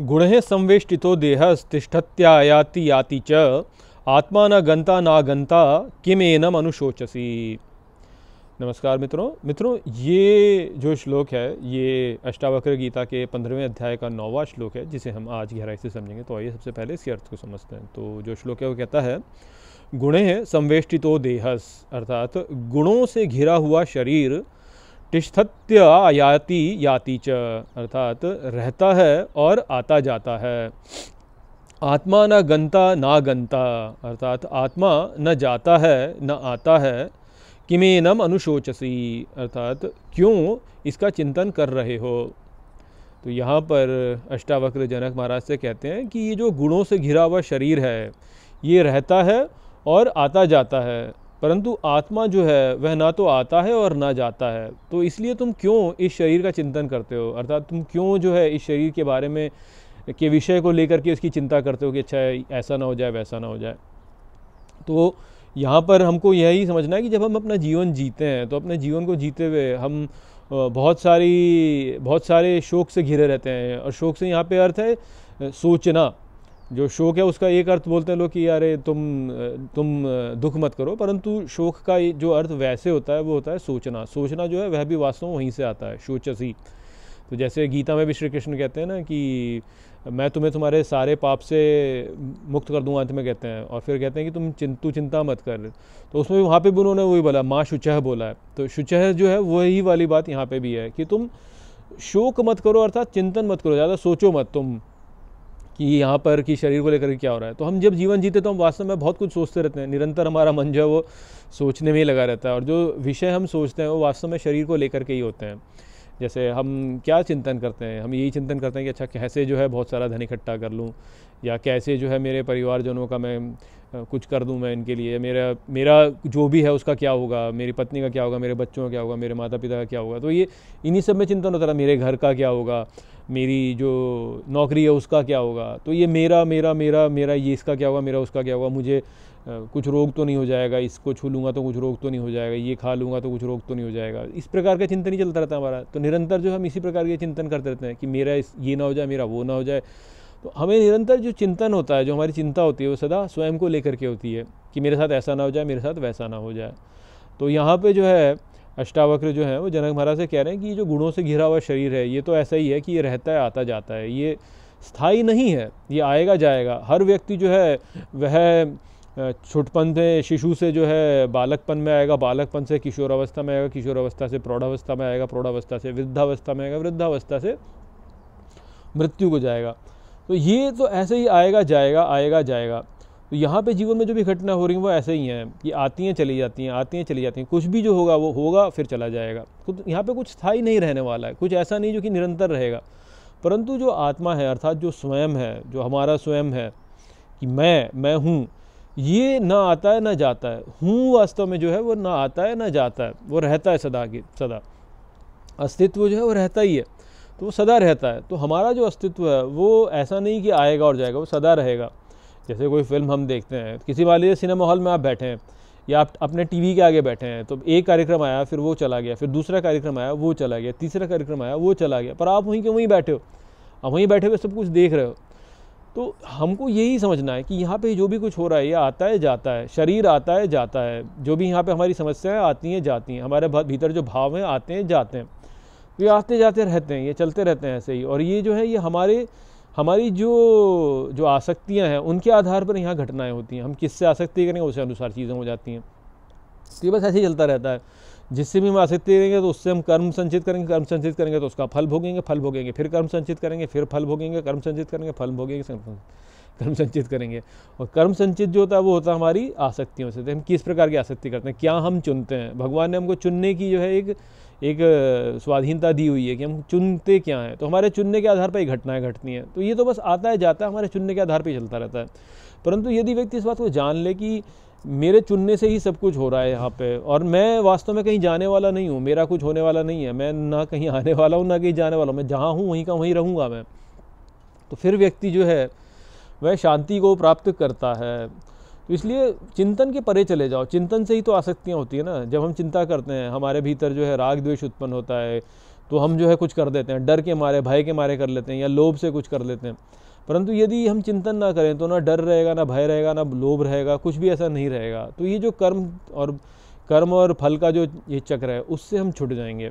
गुण संवेष्टि देह याति याति च आत्मा न गंता ना गंता किमेनम अनुशोचसी नमस्कार मित्रों मित्रों ये जो श्लोक है ये अष्टावक्र गीता के पंद्रहवें अध्याय का नौवा श्लोक है जिसे हम आज गहराई से समझेंगे तो आइए सबसे पहले इसके अर्थ को समझते हैं तो जो श्लोक है वो कहता है गुणे संवेष्टितो देहस अर्थात गुणों से घिरा हुआ शरीर तिष्ठत्य आयाति याति च अर्थात रहता है और आता जाता है आत्मा न गंता ना गंता अर्थात आत्मा न जाता है न आता है किमेनम अनुशोचसी अर्थात क्यों इसका चिंतन कर रहे हो तो यहाँ पर अष्टावक्र जनक महाराज से कहते हैं कि ये जो गुणों से घिरा हुआ शरीर है ये रहता है और आता जाता है परंतु आत्मा जो है वह ना तो आता है और ना जाता है तो इसलिए तुम क्यों इस शरीर का चिंतन करते हो अर्थात तुम क्यों जो है इस शरीर के बारे में के विषय को लेकर के उसकी चिंता करते हो कि अच्छा ऐसा ना हो जाए वैसा ना हो जाए तो यहाँ पर हमको यही समझना है कि जब हम अपना जीवन जीते हैं तो अपने जीवन को जीते हुए हम बहुत सारी बहुत सारे शोक से घिरे रहते हैं और शोक से यहाँ पे अर्थ है सोचना जो शोक है उसका एक अर्थ बोलते हैं लोग कि अरे तुम तुम दुख मत करो परंतु शोक का जो अर्थ वैसे होता है वो होता है सोचना सोचना जो है वह भी वास्तव वहीं से आता है सोचसी तो जैसे गीता में भी श्री कृष्ण कहते हैं ना कि मैं तुम्हें तुम्हारे सारे पाप से मुक्त कर दूंगा अंत में कहते हैं और फिर कहते हैं कि तुम चिंतु चिंता मत कर तो उसमें भी वहाँ पर भी उन्होंने वही बोला माँ शुचह बोला है तो शुचह जो है वही वाली बात यहाँ पे भी है कि तुम शोक मत करो अर्थात चिंतन मत करो ज़्यादा सोचो मत तुम कि यहाँ पर कि शरीर को लेकर क्या हो रहा है तो हम जब जीवन जीते तो हम वास्तव में बहुत कुछ सोचते रहते हैं निरंतर हमारा मन जो है वो सोचने में ही लगा रहता है और जो विषय हम सोचते हैं वो वास्तव में शरीर को लेकर के ही होते हैं जैसे हम क्या चिंतन करते हैं हम यही चिंतन करते हैं कि अच्छा कैसे जो है बहुत सारा धन इकट्ठा कर लूँ या कैसे जो है मेरे परिवारजनों का मैं कुछ कर दूं मैं इनके लिए मेरा मेरा जो भी है उसका क्या होगा मेरी पत्नी का क्या होगा मेरे बच्चों का क्या होगा मेरे माता पिता का क्या होगा तो ये इन्हीं सब में चिंतन होता रहा मेरे घर का क्या होगा मेरी जो नौकरी है उसका क्या होगा तो ये मेरा मेरा मेरा मेरा ये इसका क्या होगा मेरा उसका क्या होगा मुझे कुछ रोग तो नहीं हो जाएगा इसको छू लूँगा तो कुछ रोग तो नहीं हो जाएगा ये खा लूँगा तो कुछ रोग तो नहीं हो जाएगा इस प्रकार का चिंतन ही चलता रहता है हमारा तो निरंतर जो हम इसी प्रकार के चिंतन करते रहते हैं कि मेरा इस ये ना हो जाए मेरा वो ना हो जाए तो हमें निरंतर जो चिंतन होता है जो हमारी चिंता होती है वो सदा स्वयं को लेकर के होती है कि मेरे साथ ऐसा ना हो जाए मेरे साथ वैसा ना हो जाए तो यहाँ पर जो है अष्टावक्र जो है वो जनक महाराज से कह रहे हैं कि ये जो गुणों से घिरा हुआ शरीर है ये तो ऐसा ही है कि ये रहता है आता जाता है ये स्थायी नहीं है ये आएगा जाएगा हर व्यक्ति जो है वह छुटपन से शिशु से जो है बालकपन में आएगा बालकपन से किशोरावस्था में आएगा किशोरावस्था से प्रौढ़ावस्था में आएगा प्रौढ़ावस्था से वृद्धावस्था में आएगा वृद्धावस्था से मृत्यु को जाएगा तो ये तो ऐसे ही आएगा जाएगा आएगा जाएगा तो यहाँ पे जीवन में जो भी घटना हो रही है वो ऐसे ही हैं कि आती हैं चली जाती हैं आती हैं चली जाती हैं कुछ भी जो होगा वो होगा फिर चला जाएगा खुद यहाँ पे कुछ स्थायी नहीं रहने वाला है कुछ ऐसा नहीं जो कि निरंतर रहेगा परंतु जो आत्मा है अर्थात जो स्वयं है जो हमारा स्वयं है कि मैं मैं हूँ ये ना आता है ना जाता है हूँ वास्तव में जो है वो ना आता है ना जाता है वो रहता है सदा की सदा अस्तित्व जो है वो रहता ही है तो वो सदा रहता है तो हमारा जो अस्तित्व है वो ऐसा नहीं कि आएगा और जाएगा वो सदा रहेगा जैसे कोई फिल्म हम देखते हैं तो किसी मान लीजिए सिनेमा हॉल में आप बैठे हैं या आप अपने टीवी के आगे बैठे हैं तो एक कार्यक्रम आया फिर वो चला गया फिर दूसरा कार्यक्रम आया वो चला गया तीसरा कार्यक्रम आया वो चला गया पर आप वहीं के वहीं बैठे हो आप वहीं बैठे हुए सब कुछ देख रहे हो तो हमको यही समझना है कि यहाँ पे जो भी कुछ हो रहा है ये आता है जाता है शरीर आता है जाता है जो भी यहाँ पे हमारी समस्याएं आती हैं जाती हैं हमारे भीतर जो भाव हैं आते हैं जाते हैं तो ये आते जाते रहते हैं ये चलते रहते हैं ऐसे ही और ये जो है ये हमारे हमारी जो जो आसक्तियाँ हैं उनके आधार पर यहाँ घटनाएँ होती हैं हम किससे आसक्ति करेंगे उसके अनुसार चीज़ें हो जाती हैं तो ये बस ऐसे ही चलता रहता है जिससे भी हम आसक्ति करेंगे तो उससे हम कर्म संचित करेंगे कर्म संचित करेंगे तो उसका फल भोगेंगे फल भोगेंगे फिर कर्म संचित करेंगे फिर फल भोगेंगे कर्म संचित करेंगे फल भोगेंगे कर्म संचित करेंगे और कर्म संचित जो होता है वो होता है हमारी आसक्तियों से तो हम किस प्रकार की आसक्ति करते हैं क्या हम चुनते हैं भगवान ने हमको चुनने की जो है एक एक स्वाधीनता दी हुई है कि हम चुनते क्या हैं तो हमारे चुनने के आधार पर ही घटनाएं घटती हैं तो ये तो बस आता है जाता है हमारे चुनने के आधार पर ही चलता रहता है परंतु यदि व्यक्ति इस बात को जान ले कि मेरे चुनने से ही सब कुछ हो रहा है यहाँ पे और मैं वास्तव में कहीं जाने वाला नहीं हूँ मेरा कुछ होने वाला नहीं है मैं ना कहीं आने वाला हूँ ना कहीं जाने वाला हूँ मैं जहाँ हूँ वहीं का वहीं रहूँगा मैं तो फिर व्यक्ति जो है वह शांति को प्राप्त करता है तो इसलिए चिंतन के परे चले जाओ चिंतन से ही तो आसक्तियाँ होती है ना जब हम चिंता करते हैं हमारे भीतर जो है राग द्वेष उत्पन्न होता है तो हम जो है कुछ कर देते हैं डर के मारे भय के मारे कर लेते हैं या लोभ से कुछ कर लेते हैं परंतु यदि हम चिंतन ना करें तो ना डर रहेगा ना भय रहेगा ना लोभ रहेगा कुछ भी ऐसा नहीं रहेगा तो ये जो कर्म और कर्म और फल का जो ये चक्र है उससे हम छुट जाएंगे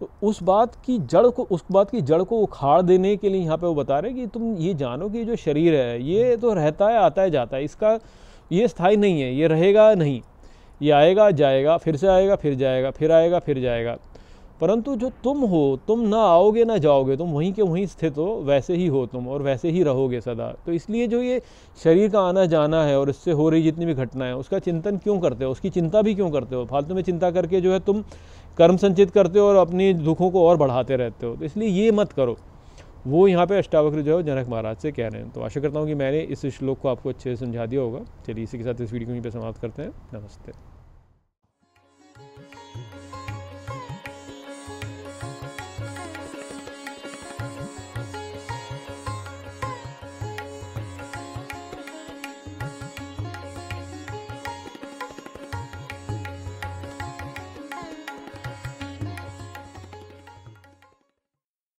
तो उस बात की जड़ को उस बात की जड़ को उखाड़ देने के लिए यहाँ पे वो बता रहे हैं कि तुम ये जानो कि जो शरीर है ये तो रहता है आता है जाता है इसका ये स्थायी नहीं है ये रहेगा नहीं ये आएगा जाएगा फिर से आएगा फिर जाएगा फिर आएगा फिर जाएगा परंतु जो तुम हो तुम ना आओगे ना जाओगे तुम वहीं के वहीं स्थित हो वैसे ही हो तुम और वैसे ही रहोगे सदा तो इसलिए जो ये शरीर का आना जाना है और इससे हो रही जितनी भी घटनाएं उसका चिंतन क्यों करते हो उसकी चिंता भी क्यों करते हो फालतू में चिंता करके जो है तुम कर्म संचित करते हो और अपनी दुखों को और बढ़ाते रहते हो तो इसलिए ये मत करो वो यहाँ पे अष्टावक्र जो है जनक महाराज से कह रहे हैं तो आशा करता हूँ कि मैंने इस श्लोक को आपको अच्छे से समझा दिया होगा चलिए इसी के साथ इस वीडियो को यहीं पर समाप्त करते हैं नमस्ते